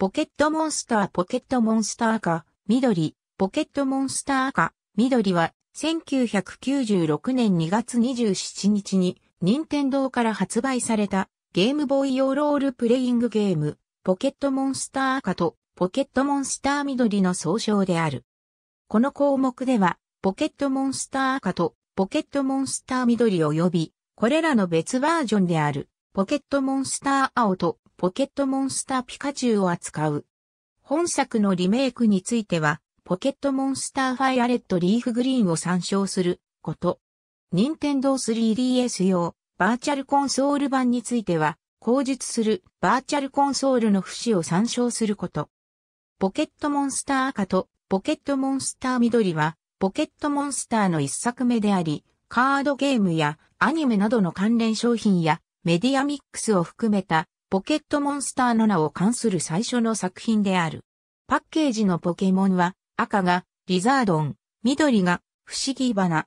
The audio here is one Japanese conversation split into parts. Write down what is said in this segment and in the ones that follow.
ポケットモンスターポケットモンスター赤、緑、ポケットモンスター赤、緑は、1996年2月27日に、任天堂から発売された、ゲームボーイ用ロールプレイングゲーム、ポケットモンスター赤と、ポケットモンスター緑の総称である。この項目では、ポケットモンスター赤と、ポケットモンスター緑及び、これらの別バージョンである、ポケットモンスター青とポケットモンスターピカチュウを扱う。本作のリメイクについては、ポケットモンスターファイアレットリーフグリーンを参照すること。任天堂 3DS 用バーチャルコンソール版については、後述するバーチャルコンソールの節を参照すること。ポケットモンスター赤とポケットモンスター緑は、ポケットモンスターの一作目であり、カードゲームやアニメなどの関連商品やメディアミックスを含めたポケットモンスターの名を冠する最初の作品である。パッケージのポケモンは赤がリザードン、緑が不思議花。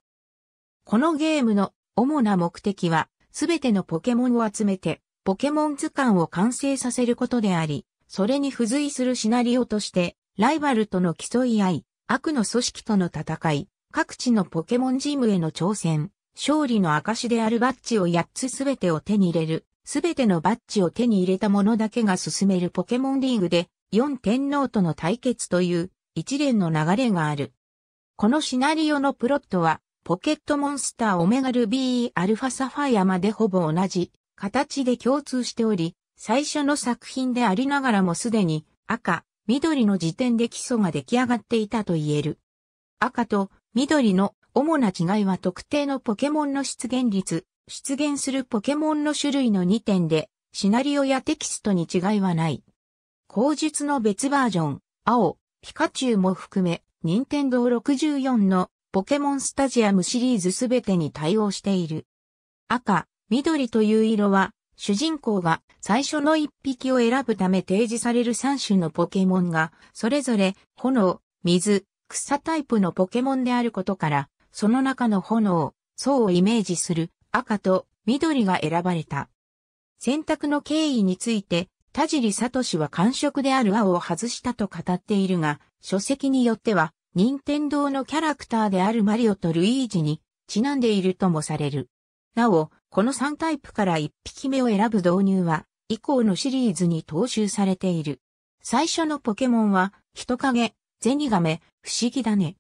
このゲームの主な目的はすべてのポケモンを集めてポケモン図鑑を完成させることであり、それに付随するシナリオとしてライバルとの競い合い、悪の組織との戦い、各地のポケモンジムへの挑戦、勝利の証であるバッジを8つすべてを手に入れる、すべてのバッジを手に入れた者だけが進めるポケモンリーグで、4天皇との対決という一連の流れがある。このシナリオのプロットは、ポケットモンスターオメガル BE アルファサファイアまでほぼ同じ形で共通しており、最初の作品でありながらもすでに赤、緑の時点で基礎が出来上がっていたと言える。赤と緑の主な違いは特定のポケモンの出現率、出現するポケモンの種類の2点で、シナリオやテキストに違いはない。口述の別バージョン、青、ピカチュウも含め、任天堂64のポケモンスタジアムシリーズすべてに対応している。赤、緑という色は、主人公が最初の1匹を選ぶため提示される3種のポケモンが、それぞれ炎、水、草タイプのポケモンであることから、その中の炎、層をイメージする赤と緑が選ばれた。選択の経緯について、田尻聡は感触である青を外したと語っているが、書籍によっては、任天堂のキャラクターであるマリオとルイージにちなんでいるともされる。なお、この3タイプから1匹目を選ぶ導入は、以降のシリーズに踏襲されている。最初のポケモンは、人影、ゼニガメ、不思議だね。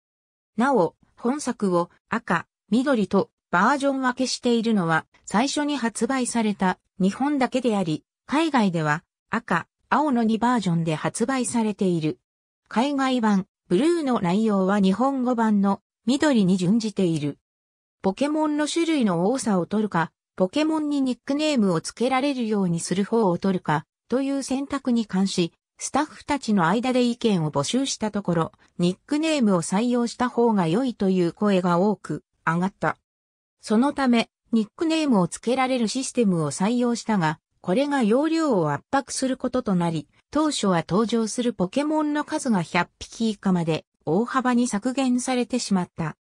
なお、本作を赤、緑とバージョン分けしているのは最初に発売された日本だけであり、海外では赤、青の2バージョンで発売されている。海外版、ブルーの内容は日本語版の緑に準じている。ポケモンの種類の多さを取るか、ポケモンにニックネームを付けられるようにする方を取るか、という選択に関し、スタッフたちの間で意見を募集したところ、ニックネームを採用した方が良いという声が多く上がった。そのため、ニックネームを付けられるシステムを採用したが、これが容量を圧迫することとなり、当初は登場するポケモンの数が100匹以下まで大幅に削減されてしまった。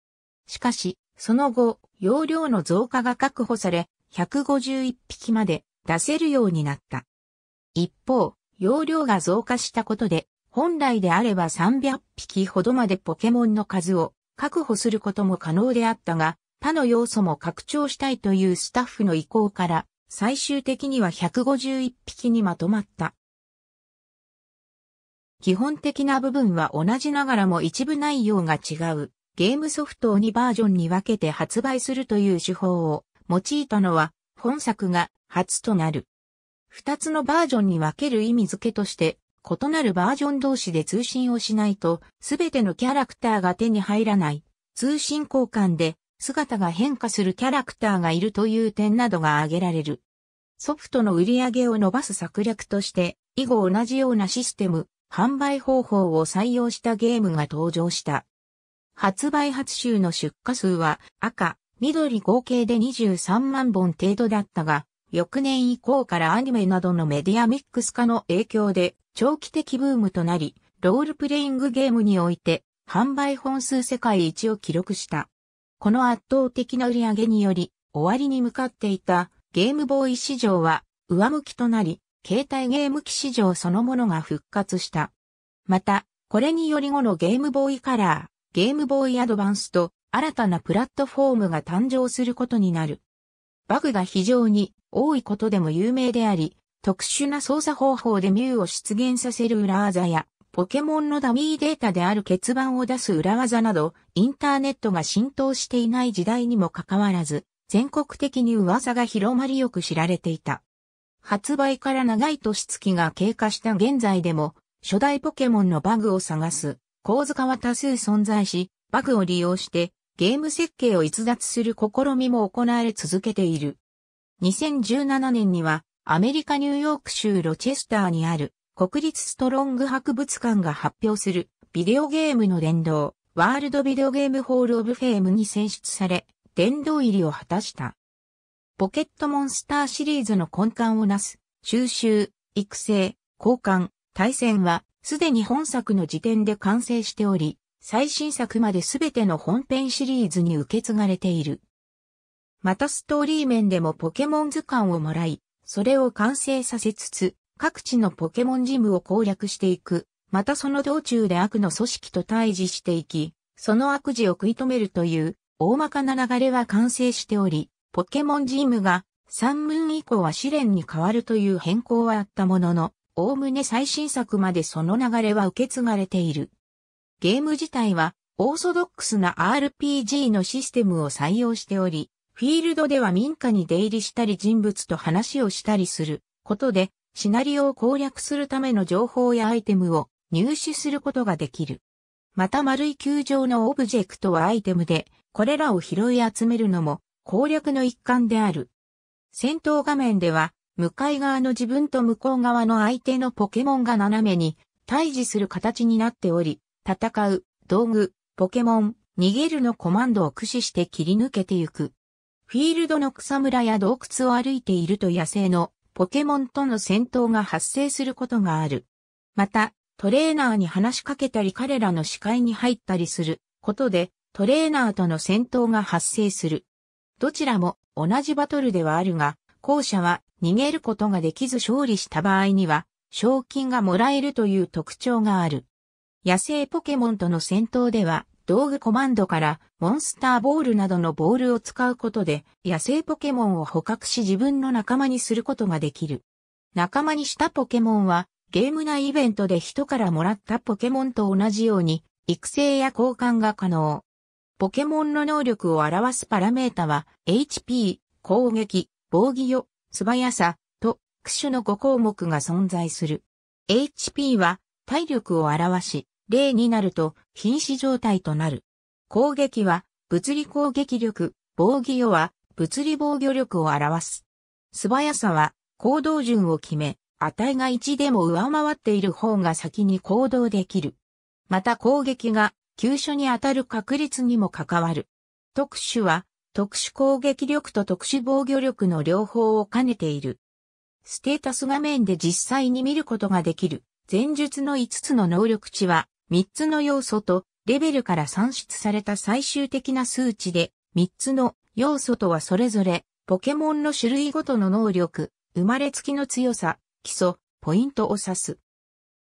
しかし、その後、容量の増加が確保され、151匹まで出せるようになった。一方、容量が増加したことで、本来であれば300匹ほどまでポケモンの数を確保することも可能であったが、他の要素も拡張したいというスタッフの意向から、最終的には151匹にまとまった。基本的な部分は同じながらも一部内容が違う。ゲームソフトを2バージョンに分けて発売するという手法を用いたのは本作が初となる。2つのバージョンに分ける意味付けとして、異なるバージョン同士で通信をしないと、すべてのキャラクターが手に入らない、通信交換で姿が変化するキャラクターがいるという点などが挙げられる。ソフトの売り上げを伸ばす策略として、以後同じようなシステム、販売方法を採用したゲームが登場した。発売発週の出荷数は赤、緑合計で23万本程度だったが、翌年以降からアニメなどのメディアミックス化の影響で長期的ブームとなり、ロールプレイングゲームにおいて販売本数世界一を記録した。この圧倒的な売り上げにより、終わりに向かっていたゲームボーイ市場は上向きとなり、携帯ゲーム機市場そのものが復活した。また、これにより後のゲームボーイカラー、ゲームボーイアドバンスと新たなプラットフォームが誕生することになる。バグが非常に多いことでも有名であり、特殊な操作方法でミューを出現させる裏技やポケモンのダミーデータである欠番を出す裏技など、インターネットが浸透していない時代にもかかわらず、全国的に噂が広まりよく知られていた。発売から長い年月が経過した現在でも、初代ポケモンのバグを探す、構図化は多数存在し、バグを利用してゲーム設計を逸脱する試みも行われ続けている。2017年にはアメリカニューヨーク州ロチェスターにある国立ストロング博物館が発表するビデオゲームの殿堂、ワールドビデオゲームホールオブフェームに選出され、殿堂入りを果たした。ポケットモンスターシリーズの根幹をなす、収集、育成、交換、対戦は、すでに本作の時点で完成しており、最新作まで全ての本編シリーズに受け継がれている。またストーリー面でもポケモン図鑑をもらい、それを完成させつつ、各地のポケモンジムを攻略していく。またその道中で悪の組織と対峙していき、その悪事を食い止めるという大まかな流れは完成しており、ポケモンジムが三文以降は試練に変わるという変更はあったものの、おおむね最新作までその流れは受け継がれている。ゲーム自体はオーソドックスな RPG のシステムを採用しており、フィールドでは民家に出入りしたり人物と話をしたりすることでシナリオを攻略するための情報やアイテムを入手することができる。また丸い球状のオブジェクトはアイテムで、これらを拾い集めるのも攻略の一環である。戦闘画面では、向かい側の自分と向こう側の相手のポケモンが斜めに対峙する形になっており、戦う、道具、ポケモン、逃げるのコマンドを駆使して切り抜けていく。フィールドの草むらや洞窟を歩いていると野生のポケモンとの戦闘が発生することがある。また、トレーナーに話しかけたり彼らの視界に入ったりすることで、トレーナーとの戦闘が発生する。どちらも同じバトルではあるが、後者は逃げることができず勝利した場合には、賞金がもらえるという特徴がある。野生ポケモンとの戦闘では、道具コマンドからモンスターボールなどのボールを使うことで野生ポケモンを捕獲し自分の仲間にすることができる。仲間にしたポケモンはゲーム内イベントで人からもらったポケモンと同じように育成や交換が可能。ポケモンの能力を表すパラメータは HP、攻撃、防御素早さと各種の5項目が存在する。HP は体力を表し、例になると瀕死状態となる。攻撃は物理攻撃力、防御は物理防御力を表す。素早さは行動順を決め、値が1でも上回っている方が先に行動できる。また攻撃が急所に当たる確率にも関わる。特殊は特殊攻撃力と特殊防御力の両方を兼ねている。ステータス画面で実際に見ることができる。前述の5つの能力値は3つの要素とレベルから算出された最終的な数値で、3つの要素とはそれぞれ、ポケモンの種類ごとの能力、生まれつきの強さ、基礎、ポイントを指す。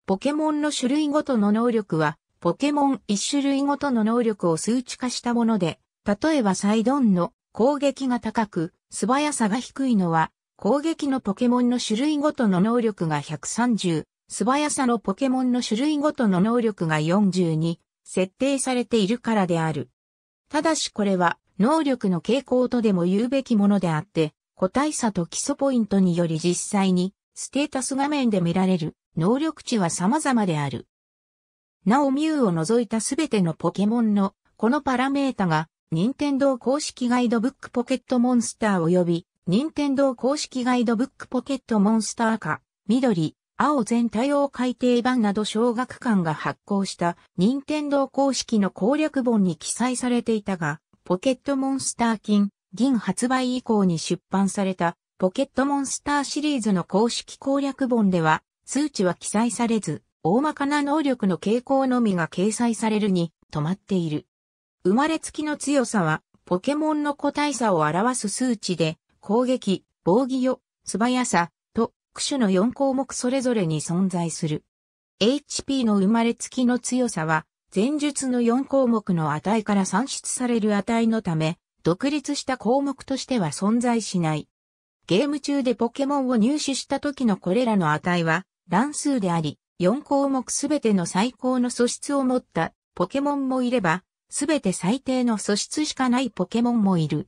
ポケモンの種類ごとの能力は、ポケモン1種類ごとの能力を数値化したもので、例えばサイドンの攻撃が高く、素早さが低いのは、攻撃のポケモンの種類ごとの能力が130、素早さのポケモンの種類ごとの能力が40に設定されているからである。ただしこれは能力の傾向とでも言うべきものであって、個体差と基礎ポイントにより実際にステータス画面で見られる能力値は様々である。なおミュウを除いたすべてのポケモンのこのパラメータが任天堂公式ガイドブックポケットモンスター及び任天堂公式ガイドブックポケットモンスターか緑青全対応改訂版など小学館が発行した任天堂公式の攻略本に記載されていたが、ポケットモンスター金、銀発売以降に出版されたポケットモンスターシリーズの公式攻略本では、数値は記載されず、大まかな能力の傾向のみが掲載されるに止まっている。生まれつきの強さは、ポケモンの個体差を表す数値で、攻撃、防御素早さ、各種の4項目それぞれに存在する。HP の生まれつきの強さは、前述の4項目の値から算出される値のため、独立した項目としては存在しない。ゲーム中でポケモンを入手した時のこれらの値は、乱数であり、4項目すべての最高の素質を持ったポケモンもいれば、すべて最低の素質しかないポケモンもいる。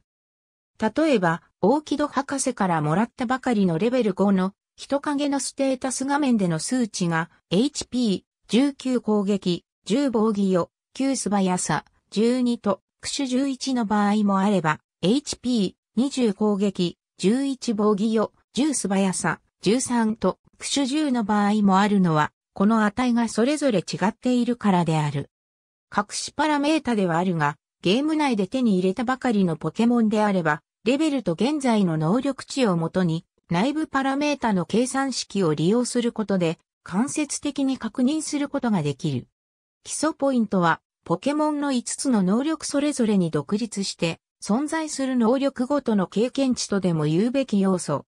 例えば、大木戸博士からもらったばかりのレベル5の人影のステータス画面での数値が HP、19攻撃、10防御よ、9素早さ、12と、駆種11の場合もあれば、HP、20攻撃、11防御よ、10素早さ、13と、駆種10の場合もあるのは、この値がそれぞれ違っているからである。隠しパラメータではあるが、ゲーム内で手に入れたばかりのポケモンであれば、レベルと現在の能力値をもとに内部パラメータの計算式を利用することで、間接的に確認することができる。基礎ポイントは、ポケモンの5つの能力それぞれに独立して、存在する能力ごとの経験値とでも言うべき要素。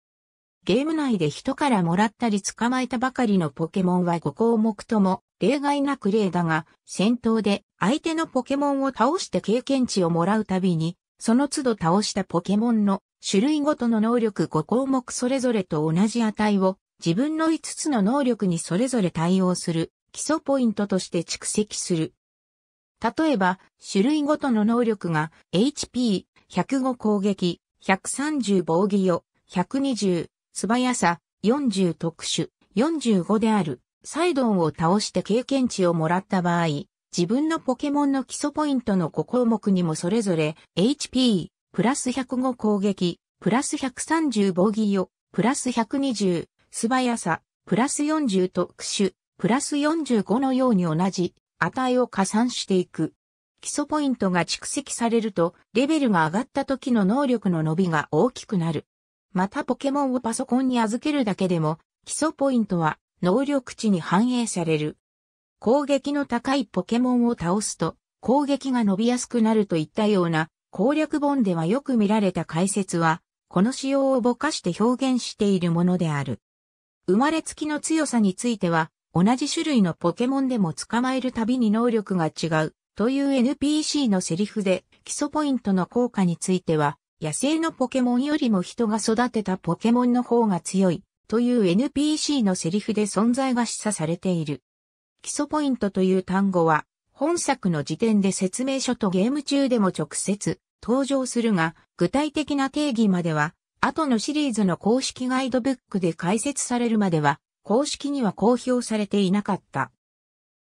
ゲーム内で人からもらったり捕まえたばかりのポケモンは5項目とも例外なく例だが、戦闘で相手のポケモンを倒して経験値をもらうたびにその都度倒したポケモンの種類ごとの能力5項目それぞれと同じ値を自分の5つの能力にそれぞれ対応する基礎ポイントとして蓄積する。例えば、種類ごとの能力が HP、105攻撃、130防御用、120、素早さ、40特殊、45である、サイドンを倒して経験値をもらった場合、自分のポケモンの基礎ポイントの5項目にもそれぞれ HP、プラス105攻撃、プラス130防御を、プラス120、素早さ、プラス40特殊、プラス45のように同じ値を加算していく。基礎ポイントが蓄積されると、レベルが上がった時の能力の伸びが大きくなる。またポケモンをパソコンに預けるだけでも、基礎ポイントは能力値に反映される。攻撃の高いポケモンを倒すと攻撃が伸びやすくなるといったような攻略本ではよく見られた解説は、この仕様をぼかして表現しているものである。生まれつきの強さについては、同じ種類のポケモンでも捕まえるたびに能力が違う、という NPC のセリフで、基礎ポイントの効果については、野生のポケモンよりも人が育てたポケモンの方が強い、という NPC のセリフで存在が示唆されている。基礎ポイントという単語は、本作の時点で説明書とゲーム中でも直接登場するが、具体的な定義までは、後のシリーズの公式ガイドブックで解説されるまでは、公式には公表されていなかった。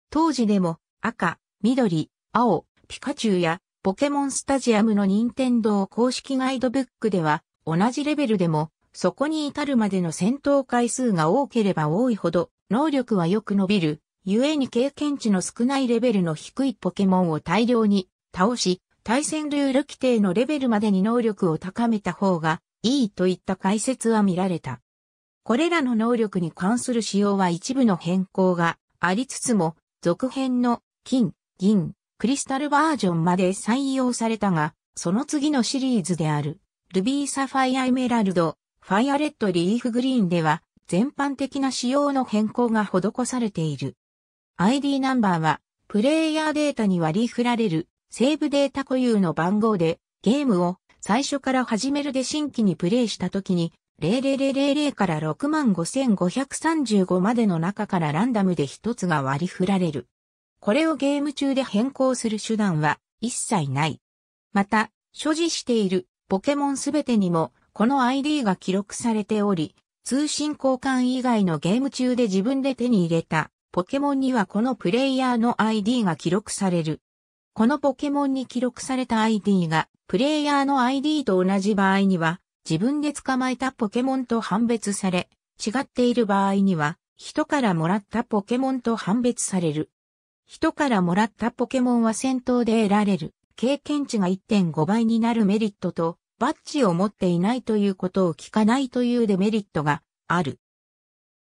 当時でも、赤、緑、青、ピカチュウや、ポケモンスタジアムの任天堂公式ガイドブックでは、同じレベルでも、そこに至るまでの戦闘回数が多ければ多いほど、能力はよく伸びる、故に経験値の少ないレベルの低いポケモンを大量に倒し、対戦ルール規定のレベルまでに能力を高めた方がいいといった解説は見られた。これらの能力に関する仕様は一部の変更がありつつも、続編の金、銀、クリスタルバージョンまで採用されたが、その次のシリーズである、ルビーサファイアエメラルド、ファイアレッドリーフグリーンでは、全般的な仕様の変更が施されている。ID ナンバーは、プレイヤーデータに割り振られる、セーブデータ固有の番号で、ゲームを最初から始めるで新規にプレイした時に、00000から65535までの中からランダムで一つが割り振られる。これをゲーム中で変更する手段は一切ない。また、所持しているポケモンすべてにもこの ID が記録されており、通信交換以外のゲーム中で自分で手に入れたポケモンにはこのプレイヤーの ID が記録される。このポケモンに記録された ID が、プレイヤーの ID と同じ場合には、自分で捕まえたポケモンと判別され、違っている場合には、人からもらったポケモンと判別される。人からもらったポケモンは戦闘で得られる経験値が1.5倍になるメリットと、バッジを持っていないということを聞かないというデメリットがある。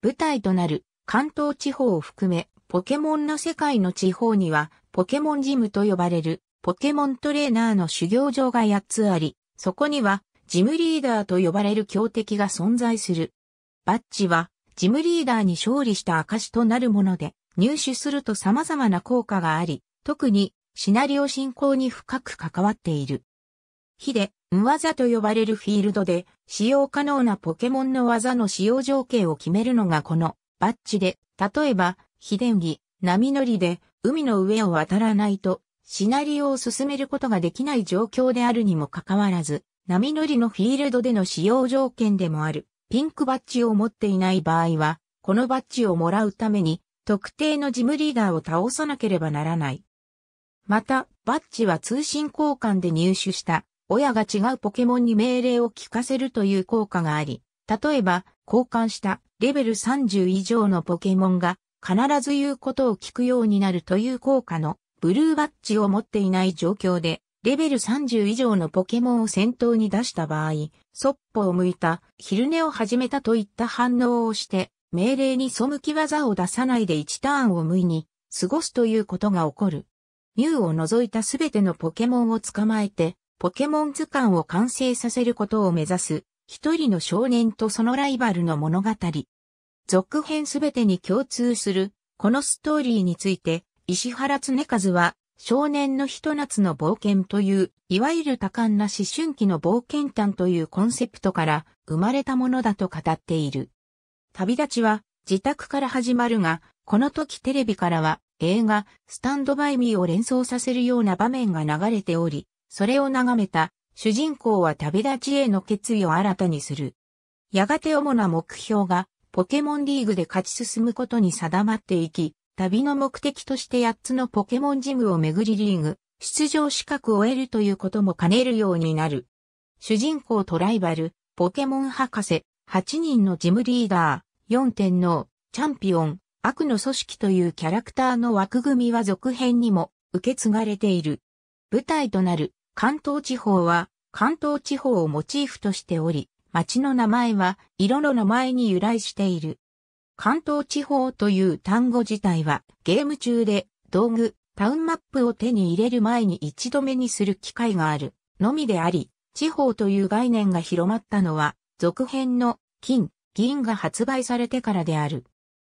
舞台となる関東地方を含め、ポケモンの世界の地方には、ポケモンジムと呼ばれる、ポケモントレーナーの修行場が8つあり、そこには、ジムリーダーと呼ばれる強敵が存在する。バッジは、ジムリーダーに勝利した証となるもので、入手すると様々な効果があり、特に、シナリオ進行に深く関わっている。火で、技と呼ばれるフィールドで、使用可能なポケモンの技の使用条件を決めるのがこのバッチで、例えば、秘伝離、波乗りで、海の上を渡らないと、シナリオを進めることができない状況であるにもかかわらず、波乗りのフィールドでの使用条件でもある、ピンクバッジを持っていない場合は、このバッジをもらうために、特定のジムリーダーを倒さなければならない。また、バッチは通信交換で入手した、親が違うポケモンに命令を聞かせるという効果があり、例えば、交換したレベル30以上のポケモンが必ず言うことを聞くようになるという効果のブルーバッジを持っていない状況で、レベル30以上のポケモンを先頭に出した場合、そっぽを向いた、昼寝を始めたといった反応をして、命令に背き技を出さないで1ターンを無いに、過ごすということが起こる。ミュウを除いたすべてのポケモンを捕まえて、ポケモン図鑑を完成させることを目指す、一人の少年とそのライバルの物語。続編すべてに共通する、このストーリーについて、石原恒和は、少年のひと夏の冒険という、いわゆる多感な思春期の冒険譚というコンセプトから生まれたものだと語っている。旅立ちは自宅から始まるが、この時テレビからは映画スタンドバイミーを連想させるような場面が流れており、それを眺めた主人公は旅立ちへの決意を新たにする。やがて主な目標がポケモンリーグで勝ち進むことに定まっていき、旅の目的として8つのポケモンジムを巡りリーグ、出場資格を得るということも兼ねるようになる。主人公トライバル、ポケモン博士、8人のジムリーダー、4天皇、チャンピオン、悪の組織というキャラクターの枠組みは続編にも受け継がれている。舞台となる関東地方は関東地方をモチーフとしており、町の名前は色の名前に由来している。関東地方という単語自体はゲーム中で道具、タウンマップを手に入れる前に一度目にする機会があるのみであり、地方という概念が広まったのは続編の金、銀が発売されてからである。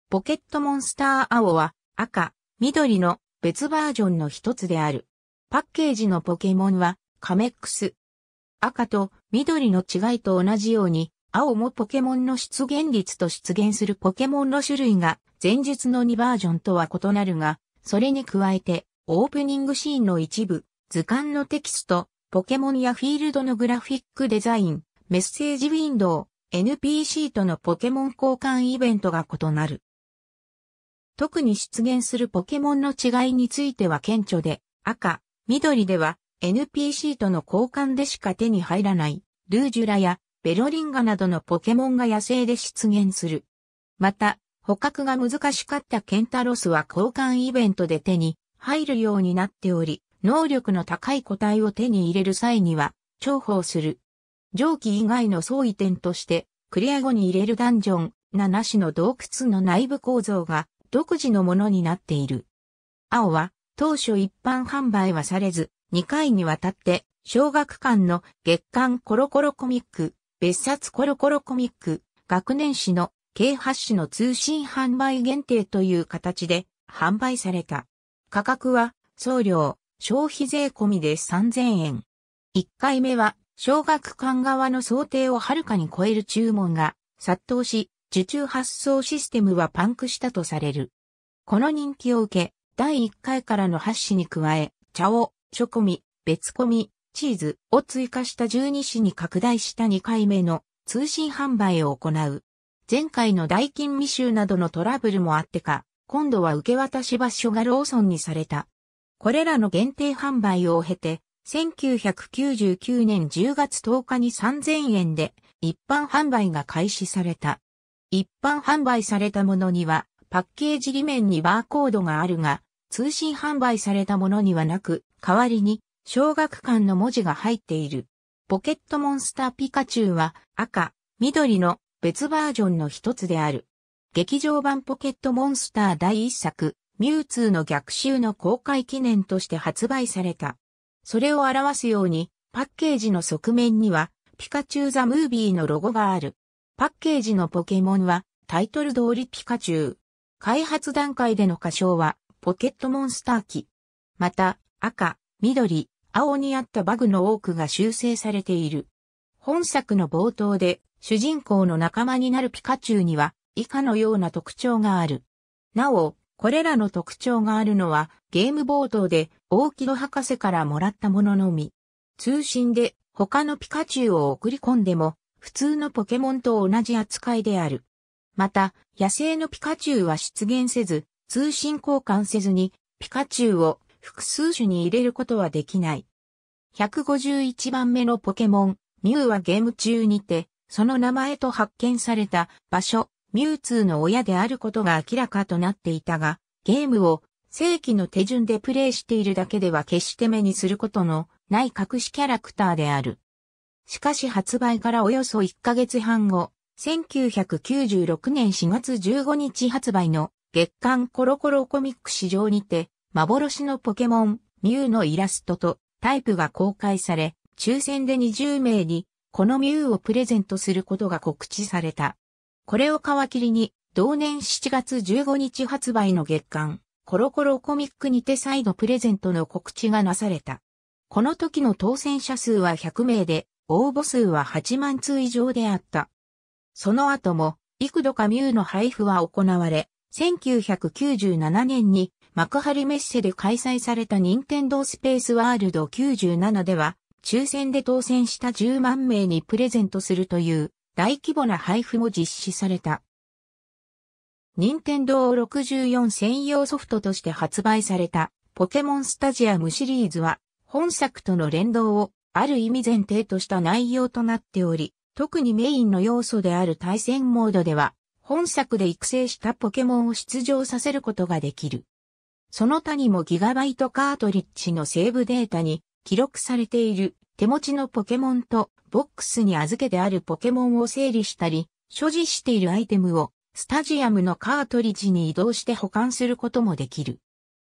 ポケットモンスター青は赤、緑の別バージョンの一つである。パッケージのポケモンはカメックス、赤と緑の違いと同じように、青もポケモンの出現率と出現するポケモンの種類が前述の2バージョンとは異なるが、それに加えてオープニングシーンの一部、図鑑のテキスト、ポケモンやフィールドのグラフィックデザイン、メッセージウィンドウ、NPC とのポケモン交換イベントが異なる。特に出現するポケモンの違いについては顕著で、赤、緑では NPC との交換でしか手に入らない、ルージュラやベロリンガなどのポケモンが野生で出現する。また、捕獲が難しかったケンタロスは交換イベントで手に入るようになっており、能力の高い個体を手に入れる際には重宝する。上記以外の相違点として、クリア後に入れるダンジョン、7種の洞窟の内部構造が独自のものになっている。青は当初一般販売はされず、2回にわたって、小学館の月刊コロコロコミック、別冊コロコロコミック、学年誌の計8種の通信販売限定という形で販売された。価格は送料、消費税込みで3000円。1回目は小学館側の想定をはるかに超える注文が殺到し、受注発送システムはパンクしたとされる。この人気を受け、第1回からの発誌に加え、茶をチョコミ、別コミ、チーズを追加した12市に拡大した2回目の通信販売を行う。前回の代金未収などのトラブルもあってか、今度は受け渡し場所がローソンにされた。これらの限定販売を経て、1999年10月10日に3000円で一般販売が開始された。一般販売されたものにはパッケージ裏面にバーコードがあるが、通信販売されたものにはなく、代わりに、小学館の文字が入っている。ポケットモンスターピカチュウは赤、緑の別バージョンの一つである。劇場版ポケットモンスター第一作、ミュウツーの逆襲の公開記念として発売された。それを表すように、パッケージの側面には、ピカチュウザムービーのロゴがある。パッケージのポケモンは、タイトル通りピカチュウ。開発段階での歌唱は、ポケットモンスター機。また、赤、緑、青にあったバグの多くが修正されている。本作の冒頭で主人公の仲間になるピカチュウには以下のような特徴がある。なお、これらの特徴があるのはゲーム冒頭で大木戸博士からもらったもののみ。通信で他のピカチュウを送り込んでも普通のポケモンと同じ扱いである。また、野生のピカチュウは出現せず、通信交換せずにピカチュウを複数種に入れることはできない。151番目のポケモン、ミュウはゲーム中にて、その名前と発見された場所、ミュウツーの親であることが明らかとなっていたが、ゲームを正規の手順でプレイしているだけでは決して目にすることのない隠しキャラクターである。しかし発売からおよそ1ヶ月半後、1996年4月15日発売の月刊コロコロコミック市場にて、幻のポケモン、ミュウのイラストとタイプが公開され、抽選で20名に、このミュウをプレゼントすることが告知された。これを皮切りに、同年7月15日発売の月刊、コロコロコミックにて再度プレゼントの告知がなされた。この時の当選者数は100名で、応募数は8万通以上であった。その後も、幾度かミュウの配布は行われ、1997年に幕張メッセで開催された任天堂スペースワールド97では、抽選で当選した10万名にプレゼントするという大規模な配布も実施された。任天堂64専用ソフトとして発売されたポケモンスタジアムシリーズは本作との連動をある意味前提とした内容となっており、特にメインの要素である対戦モードでは本作で育成したポケモンを出場させることができる。その他にもギガバイトカートリッジのセーブデータに記録されている手持ちのポケモンとボックスに預けてあるポケモンを整理したり、所持しているアイテムをスタジアムのカートリッジに移動して保管することもできる。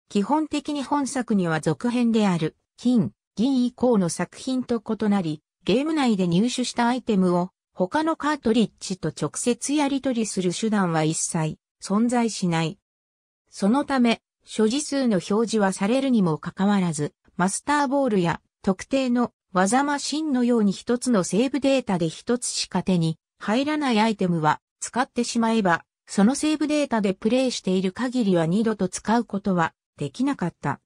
基本的に本作には続編である金、銀以降の作品と異なり、ゲーム内で入手したアイテムを他のカートリッジと直接やり取りする手段は一切存在しない。そのため、所持数の表示はされるにもかかわらず、マスターボールや特定の技マシンのように一つのセーブデータで一つしか手に入らないアイテムは使ってしまえば、そのセーブデータでプレイしている限りは二度と使うことはできなかった。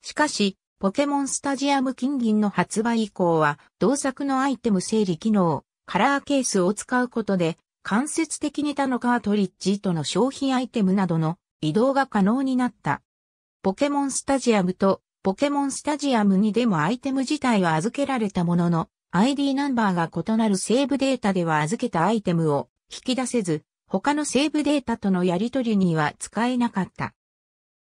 しかし、ポケモンスタジアム金銀の発売以降は、同作のアイテム整理機能、カラーケースを使うことで、間接的に他のカートリッジとの消費アイテムなどの移動が可能になった。ポケモンスタジアムとポケモンスタジアムにでもアイテム自体は預けられたものの、ID ナンバーが異なるセーブデータでは預けたアイテムを引き出せず、他のセーブデータとのやり取りには使えなかった。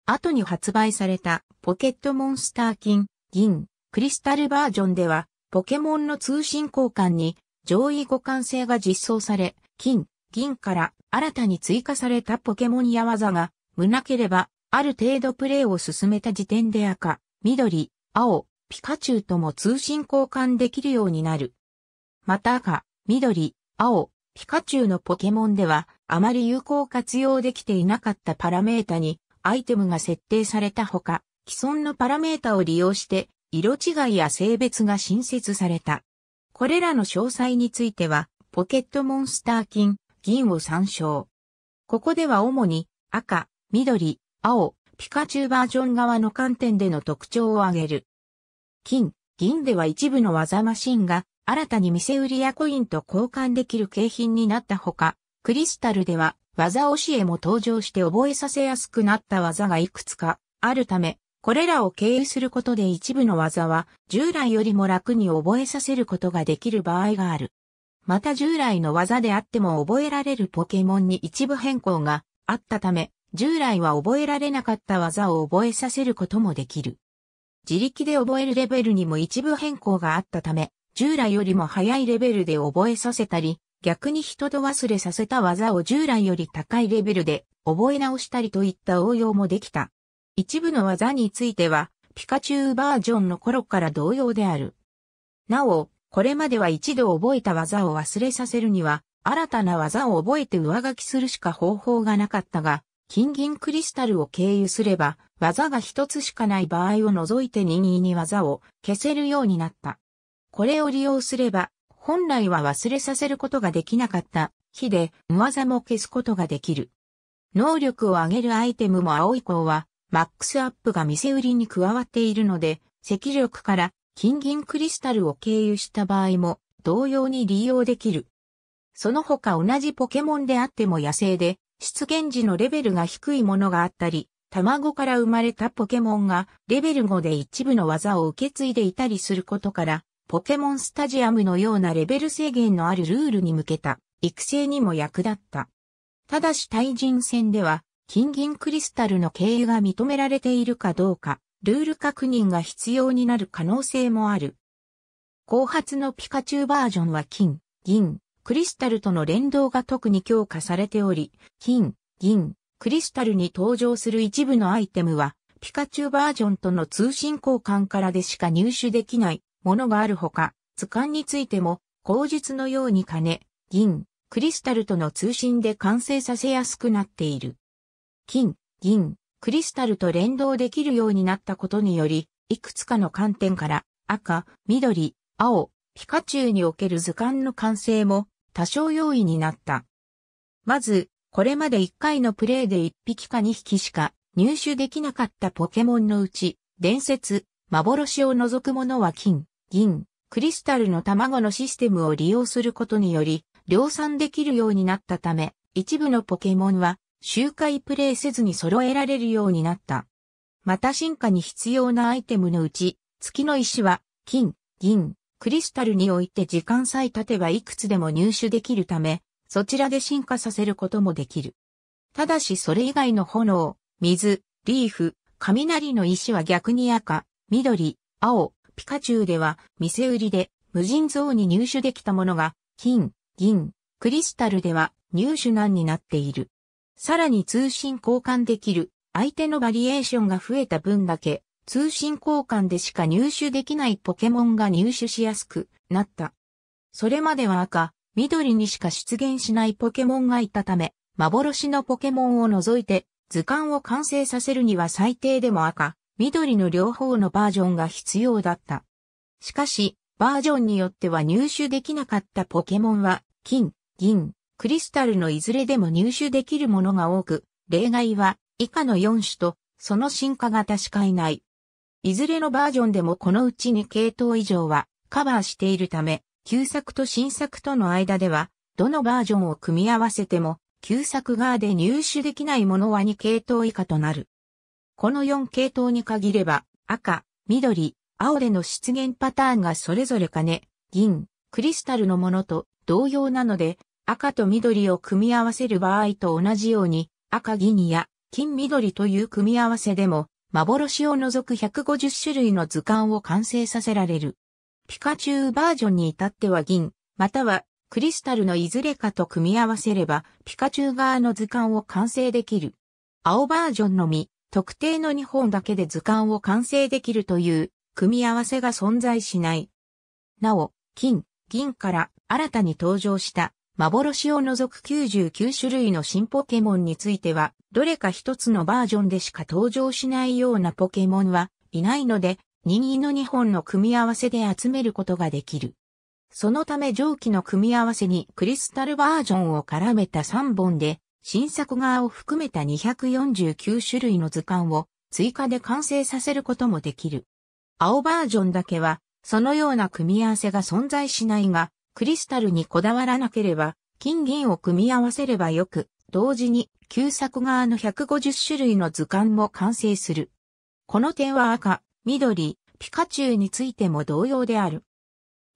後に発売されたポケットモンスター金、銀、クリスタルバージョンでは、ポケモンの通信交換に上位互換性が実装され、金、銀から新たに追加されたポケモンや技が無なければ、ある程度プレイを進めた時点で赤、緑、青、ピカチュウとも通信交換できるようになる。また赤、緑、青、ピカチュウのポケモンでは、あまり有効活用できていなかったパラメータに、アイテムが設定されたほか、既存のパラメータを利用して、色違いや性別が新設された。これらの詳細については、ポケットモンスター金、銀を参照。ここでは主に、赤、緑、青、ピカチュウバージョン側の観点での特徴を挙げる。金、銀では一部の技マシンが新たに店売りやコインと交換できる景品になったほか、クリスタルでは技教えも登場して覚えさせやすくなった技がいくつかあるため、これらを経由することで一部の技は従来よりも楽に覚えさせることができる場合がある。また従来の技であっても覚えられるポケモンに一部変更があったため、従来は覚えられなかった技を覚えさせることもできる。自力で覚えるレベルにも一部変更があったため、従来よりも早いレベルで覚えさせたり、逆に人と忘れさせた技を従来より高いレベルで覚え直したりといった応用もできた。一部の技については、ピカチュウバージョンの頃から同様である。なお、これまでは一度覚えた技を忘れさせるには、新たな技を覚えて上書きするしか方法がなかったが、金銀クリスタルを経由すれば、技が一つしかない場合を除いて任意に技を消せるようになった。これを利用すれば、本来は忘れさせることができなかった火で無技も消すことができる。能力を上げるアイテムも青い項は、マックスアップが店売りに加わっているので、赤力から金銀クリスタルを経由した場合も同様に利用できる。その他同じポケモンであっても野生で出現時のレベルが低いものがあったり、卵から生まれたポケモンがレベル5で一部の技を受け継いでいたりすることから、ポケモンスタジアムのようなレベル制限のあるルールに向けた育成にも役立った。ただし対人戦では、金銀クリスタルの経営が認められているかどうか、ルール確認が必要になる可能性もある。後発のピカチュウバージョンは金、銀、クリスタルとの連動が特に強化されており、金、銀、クリスタルに登場する一部のアイテムは、ピカチュウバージョンとの通信交換からでしか入手できないものがあるほか、図鑑についても、口述のように金、銀、クリスタルとの通信で完成させやすくなっている。金、銀、クリスタルと連動できるようになったことにより、いくつかの観点から赤、緑、青、ピカチュウにおける図鑑の完成も多少容易になった。まず、これまで1回のプレイで1匹か2匹しか入手できなかったポケモンのうち、伝説、幻を除くものは金、銀、クリスタルの卵のシステムを利用することにより、量産できるようになったため、一部のポケモンは周回プレイせずに揃えられるようになった。また進化に必要なアイテムのうち、月の石は金、銀、クリスタルにおいて時間さえ経てばいくつでも入手できるため、そちらで進化させることもできる。ただしそれ以外の炎、水、リーフ、雷の石は逆に赤、緑、青、ピカチュウでは、店売りで、無人像に入手できたものが、金、銀、クリスタルでは入手難になっている。さらに通信交換できる相手のバリエーションが増えた分だけ通信交換でしか入手できないポケモンが入手しやすくなった。それまでは赤、緑にしか出現しないポケモンがいたため、幻のポケモンを除いて図鑑を完成させるには最低でも赤、緑の両方のバージョンが必要だった。しかし、バージョンによっては入手できなかったポケモンは、金、銀、クリスタルのいずれでも入手できるものが多く、例外は以下の4種と、その進化が確かいない。いずれのバージョンでもこのうちに系統以上はカバーしているため、旧作と新作との間では、どのバージョンを組み合わせても、旧作側で入手できないものは2系統以下となる。この4系統に限れば、赤、緑、青での出現パターンがそれぞれ金、銀、クリスタルのものと同様なので、赤と緑を組み合わせる場合と同じように、赤銀や金緑という組み合わせでも、幻を除く150種類の図鑑を完成させられる。ピカチュウバージョンに至っては銀、またはクリスタルのいずれかと組み合わせれば、ピカチュウ側の図鑑を完成できる。青バージョンのみ、特定の2本だけで図鑑を完成できるという組み合わせが存在しない。なお、金、銀から新たに登場した幻を除く99種類の新ポケモンについては、どれか一つのバージョンでしか登場しないようなポケモンはいないので、任意の2本の組み合わせで集めることができる。そのため上記の組み合わせにクリスタルバージョンを絡めた3本で、新作側を含めた249種類の図鑑を追加で完成させることもできる。青バージョンだけは、そのような組み合わせが存在しないが、クリスタルにこだわらなければ、金銀を組み合わせればよく、同時に旧作側の150種類の図鑑も完成する。この点は赤、緑、ピカチュウについても同様である。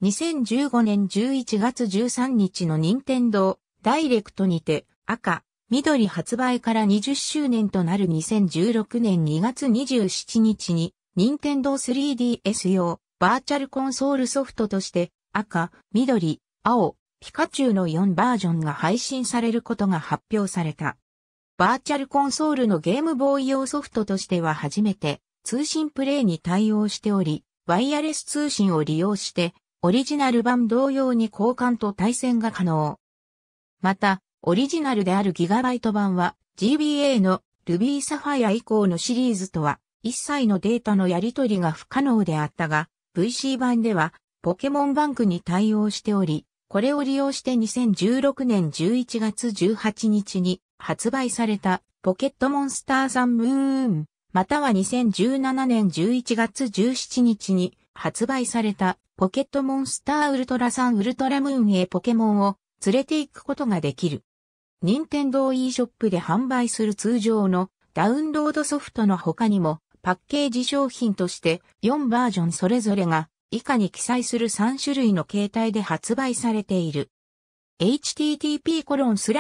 2015年11月13日の任天堂ダイレクトにて赤、緑発売から20周年となる2016年2月27日に任天堂 3DS 用バーチャルコンソールソフトとして赤、緑、青、ピカチュウの4バージョンが配信されることが発表された。バーチャルコンソールのゲームボーイ用ソフトとしては初めて通信プレイに対応しており、ワイヤレス通信を利用してオリジナル版同様に交換と対戦が可能。また、オリジナルであるギガバイト版は GBA の Ruby Sapphire 以降のシリーズとは一切のデータのやり取りが不可能であったが、VC 版ではポケモンバンクに対応しており、これを利用して2016年11月18日に発売されたポケットモンスターサンムーン、または2017年11月17日に発売されたポケットモンスターウルトラサンウルトラムーンへポケモンを連れて行くことができる。任天堂 e ショップで販売する通常のダウンロードソフトの他にもパッケージ商品として4バージョンそれぞれが以下に記載する3種類の形態で発売されている。http://www.vgchartz.com ス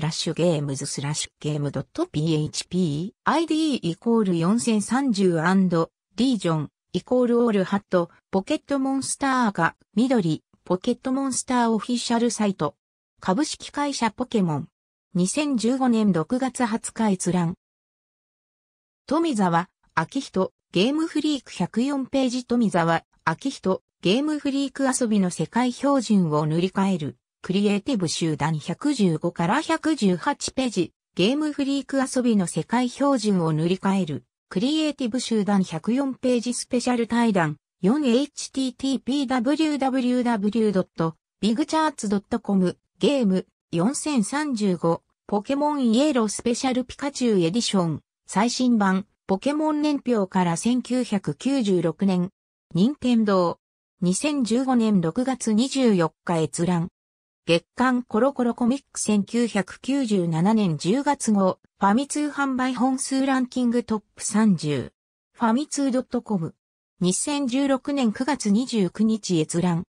ラッシュゲームズスラッシュゲーム .php id イコール 4030& リージョンイコールオールハットポケットモンスターが緑ポケットモンスターオフィシャルサイト株式会社ポケモン2015年6月20日閲覧富澤、明人、ゲームフリーク104ページ富澤、明人、ゲームフリーク遊びの世界標準を塗り替える、クリエイティブ集団115から118ページ、ゲームフリーク遊びの世界標準を塗り替える、クリエイティブ集団104ページスペシャル対談、4http://www.bigcharts.com ゲーム4035ポケモンイエロースペシャルピカチュウエディション最新版、ポケモン年表から1996年、任天堂、2015年6月24日閲覧。月刊コロコロコミック1997年10月号、ファミ通販売本数ランキングトップ30。ファミ通 .com。2016年9月29日閲覧。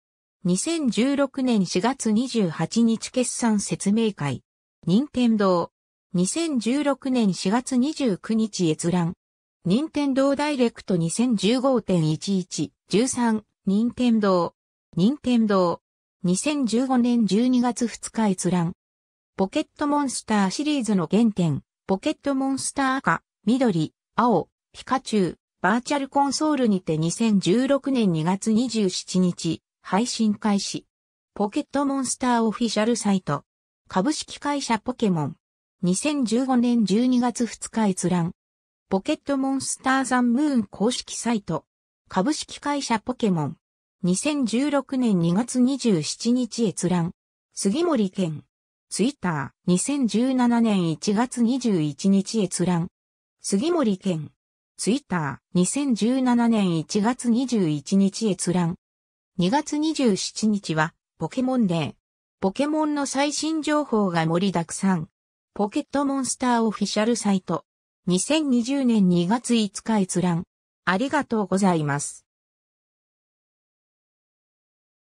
2016年4月28日決算説明会。任天堂2016年4月29日閲覧。任天堂ダイレクト2015.11、13、任天堂。任天堂。2015年12月2日閲覧。ポケットモンスターシリーズの原点、ポケットモンスター赤、緑、青、ピカチュウ、バーチャルコンソールにて2016年2月27日、配信開始。ポケットモンスターオフィシャルサイト。株式会社ポケモン。2015年12月2日閲覧。ポケットモンスターザンムーン公式サイト。株式会社ポケモン。2016年2月27日閲覧。杉森健。ツイッター。2017年1月21日閲覧。杉森健。ツイッター。2017年1月21日閲覧。2月27日は、ポケモンデー。ポケモンの最新情報が盛りだくさん。ポケットモンスターオフィシャルサイト。2020年2月5日閲覧。ありがとうございます。